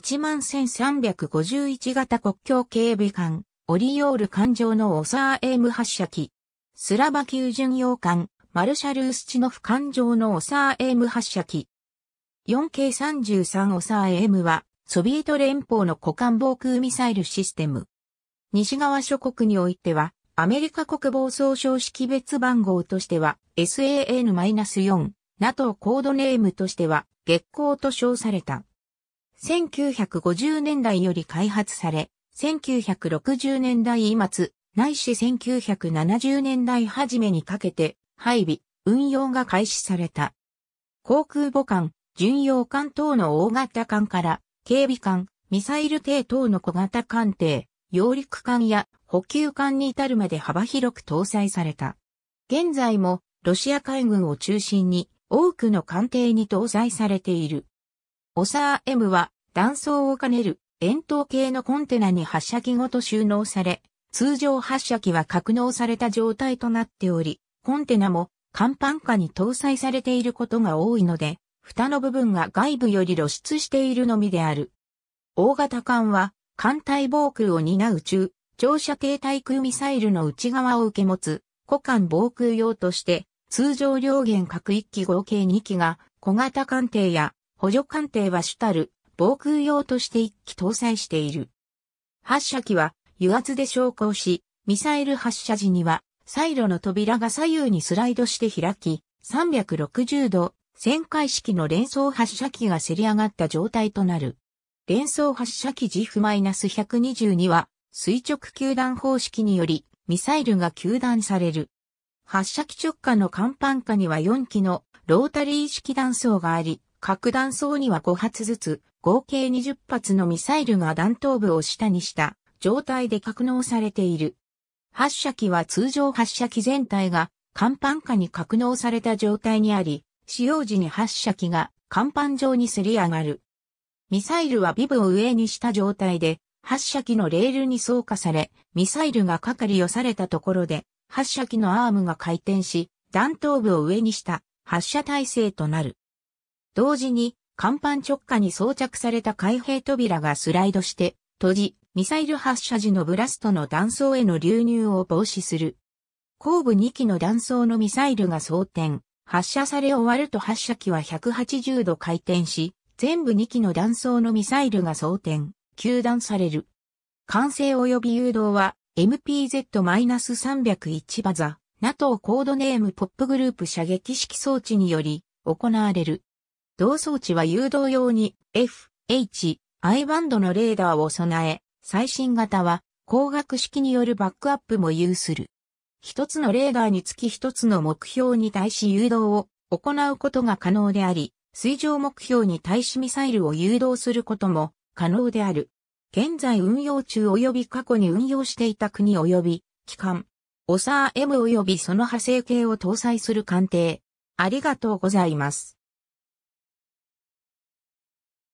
11351型国境警備艦、オリオール艦上のオサーエーム発射機。スラバ級巡洋艦、マルシャルウスチノフ艦上のオサーエーム発射機。4K33 オサーエームは、ソビエト連邦の股間防空ミサイルシステム。西側諸国においては、アメリカ国防総省識別番号としては、SAN-4、NATO コードネームとしては、月光と称された。1950年代より開発され、1960年代末、ないし1970年代初めにかけて、配備、運用が開始された。航空母艦、巡洋艦等の大型艦から、警備艦、ミサイル艇等の小型艦艇、揚陸艦や補給艦に至るまで幅広く搭載された。現在もロシア海軍を中心に多くの艦艇に搭載されている。オサー M は断層を兼ねる円筒形のコンテナに発射機ごと収納され、通常発射機は格納された状態となっており、コンテナも甲板下に搭載されていることが多いので、蓋の部分が外部より露出しているのみである。大型艦は艦隊防空を担う中、長射程対空ミサイルの内側を受け持つ、古艦防空用として、通常両舷各1機合計2機が小型艦艇や補助艦艇は主たる防空用として1機搭載している。発射機は油圧で昇降し、ミサイル発射時には、サイロの扉が左右にスライドして開き、360度、旋回式の連装発射機がせり上がった状態となる。連装発射機 GF-122 は、垂直球弾方式により、ミサイルが球弾される。発射機直下の甲板下には4機のロータリー式弾層があり、核弾倉には5発ずつ、合計20発のミサイルが弾頭部を下にした状態で格納されている。発射機は通常発射機全体が甲板下に格納された状態にあり、使用時に発射機が甲板上にすり上がる。ミサイルはビブを上にした状態で、発射機のレールに装火され、ミサイルがかかり寄されたところで、発射機のアームが回転し、弾頭部を上にした発射体制となる。同時に、甲板直下に装着された開閉扉がスライドして、閉じ、ミサイル発射時のブラストの断層への流入を防止する。後部2機の断層のミサイルが装填、発射され終わると発射機は180度回転し、全部2機の断層のミサイルが装填、球弾される。完成及び誘導は MPZ-301 バザ、NATO コードネームポップグループ射撃式装置により行われる。同装置は誘導用に F、H、I バンドのレーダーを備え、最新型は光学式によるバックアップも有する。一つのレーダーにつき一つの目標に対し誘導を行うことが可能であり、水上目標に対しミサイルを誘導することも可能である。現在運用中及び過去に運用していた国及び機関、オサー M 及びその派生系を搭載する艦艇。ありがとうございます。